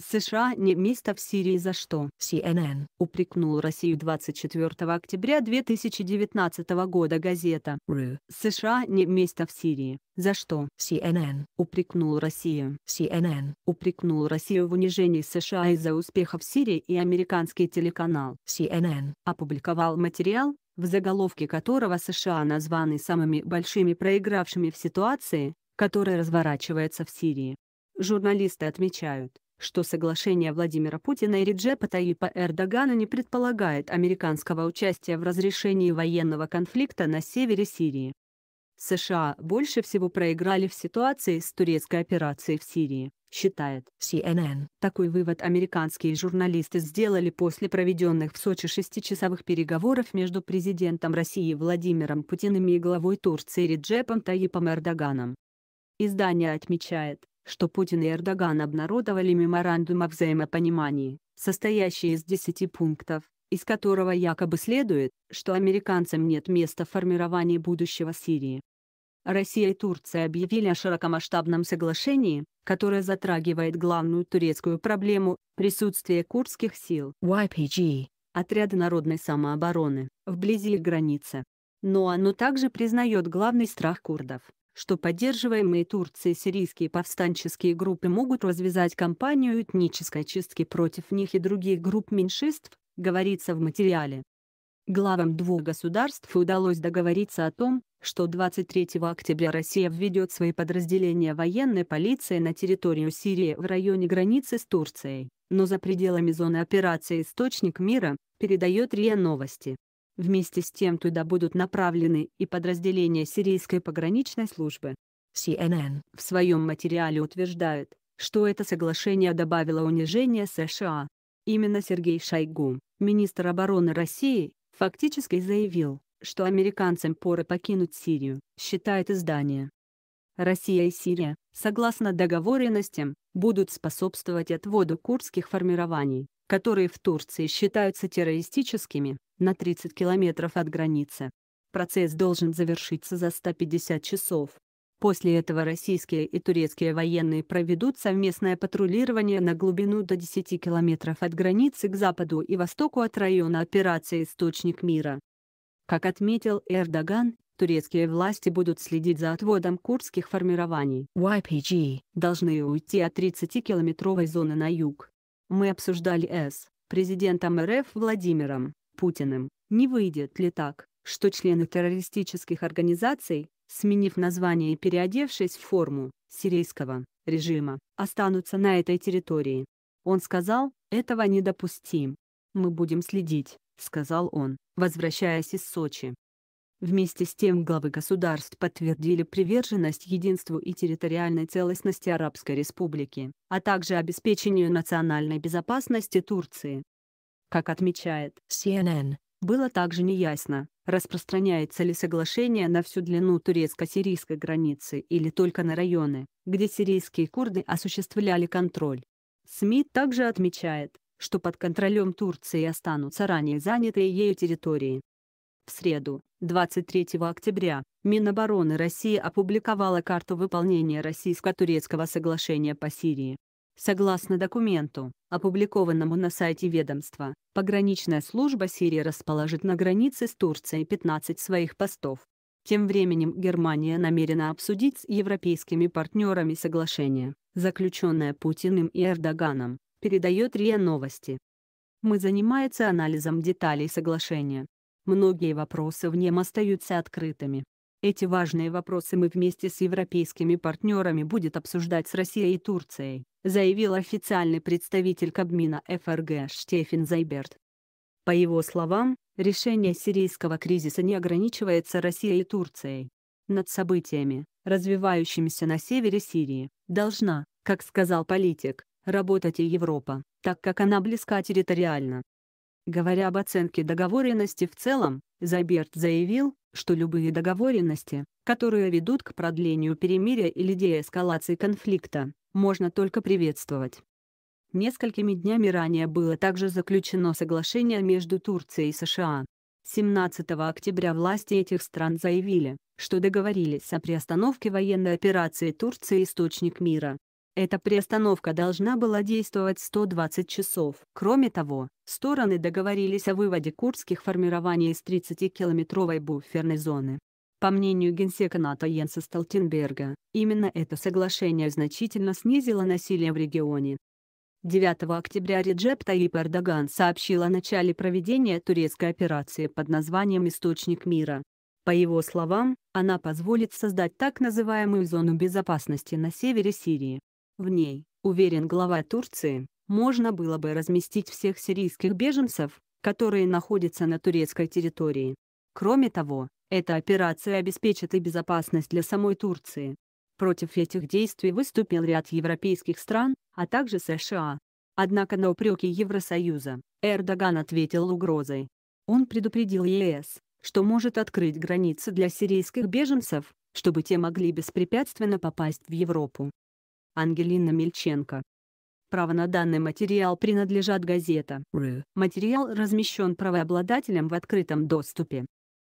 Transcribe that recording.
США не место в Сирии за что? CNN упрекнул Россию 24 октября 2019 года газета RU. США не место в Сирии. За что? CNN упрекнул Россию. CNN упрекнул Россию в унижении США из-за успехов Сирии и американский телеканал CNN опубликовал материал, в заголовке которого США названы самыми большими проигравшими в ситуации, которая разворачивается в Сирии. Журналисты отмечают, что соглашение Владимира Путина и Реджепа Таипа Эрдогана не предполагает американского участия в разрешении военного конфликта на севере Сирии. США больше всего проиграли в ситуации с турецкой операцией в Сирии, считает CNN. Такой вывод американские журналисты сделали после проведенных в Сочи шестичасовых переговоров между президентом России Владимиром Путиным и главой Турции Реджепом Таипом Эрдоганом. Издание отмечает, что Путин и Эрдоган обнародовали меморандум о взаимопонимании, состоящий из 10 пунктов, из которого якобы следует, что американцам нет места в формировании будущего Сирии. Россия и Турция объявили о широкомасштабном соглашении, которое затрагивает главную турецкую проблему – присутствие курдских сил YPG, отряда народной самообороны, вблизи границы. Но оно также признает главный страх курдов что поддерживаемые Турцией сирийские повстанческие группы могут развязать кампанию этнической чистки против них и других групп меньшинств, говорится в материале. Главам двух государств удалось договориться о том, что 23 октября Россия введет свои подразделения военной полиции на территорию Сирии в районе границы с Турцией, но за пределами зоны операции «Источник мира» передает РИА Новости. Вместе с тем туда будут направлены и подразделения Сирийской пограничной службы. CNN в своем материале утверждает, что это соглашение добавило унижение США. Именно Сергей Шойгу, министр обороны России, фактически заявил, что американцам поры покинуть Сирию, считает издание. Россия и Сирия, согласно договоренностям, будут способствовать отводу курдских формирований, которые в Турции считаются террористическими на 30 километров от границы. Процесс должен завершиться за 150 часов. После этого российские и турецкие военные проведут совместное патрулирование на глубину до 10 километров от границы к западу и востоку от района операции «Источник мира». Как отметил Эрдоган, турецкие власти будут следить за отводом курдских формирований. YPG должны уйти от 30-километровой зоны на юг. Мы обсуждали С. президентом РФ Владимиром Путиным. Не выйдет ли так, что члены террористических организаций, сменив название и переодевшись в форму сирийского режима, останутся на этой территории? Он сказал, этого недопустим. Мы будем следить, сказал он, возвращаясь из Сочи. Вместе с тем главы государств подтвердили приверженность единству и территориальной целостности Арабской Республики, а также обеспечению национальной безопасности Турции. Как отмечает CNN, было также неясно, распространяется ли соглашение на всю длину турецко-сирийской границы или только на районы, где сирийские курды осуществляли контроль. Смит также отмечает, что под контролем Турции останутся ранее занятые ею территории. В среду, 23 октября, Минобороны России опубликовала карту выполнения российско-турецкого соглашения по Сирии. Согласно документу, опубликованному на сайте ведомства, пограничная служба Сирии расположит на границе с Турцией 15 своих постов. Тем временем Германия намерена обсудить с европейскими партнерами соглашение, заключенное Путиным и Эрдоганом, передает РИА Новости. Мы занимаемся анализом деталей соглашения. Многие вопросы в нем остаются открытыми, эти важные вопросы мы вместе с европейскими партнерами будет обсуждать с Россией и Турцией, заявил официальный представитель Кабмина ФРГ Штефен Зайберт. По его словам, решение сирийского кризиса не ограничивается Россией и Турцией. Над событиями, развивающимися на севере Сирии, должна, как сказал политик, работать и Европа, так как она близка территориально. Говоря об оценке договоренности в целом, Заберт заявил, что любые договоренности, которые ведут к продлению перемирия или деэскалации конфликта, можно только приветствовать. Несколькими днями ранее было также заключено соглашение между Турцией и США. 17 октября власти этих стран заявили, что договорились о приостановке военной операции Турции «Источник мира», эта приостановка должна была действовать 120 часов. Кроме того, стороны договорились о выводе курдских формирований из 30-километровой буферной зоны. По мнению генсека НАТО Йенса Столтенберга, именно это соглашение значительно снизило насилие в регионе. 9 октября Реджеп Таип Эрдоган сообщил о начале проведения турецкой операции под названием «Источник мира». По его словам, она позволит создать так называемую зону безопасности на севере Сирии. В ней, уверен глава Турции, можно было бы разместить всех сирийских беженцев, которые находятся на турецкой территории. Кроме того, эта операция обеспечит и безопасность для самой Турции. Против этих действий выступил ряд европейских стран, а также США. Однако на упреки Евросоюза, Эрдоган ответил угрозой. Он предупредил ЕС, что может открыть границы для сирийских беженцев, чтобы те могли беспрепятственно попасть в Европу. Ангелина Мельченко. Право на данный материал принадлежат газета. Материал размещен правообладателем в открытом доступе.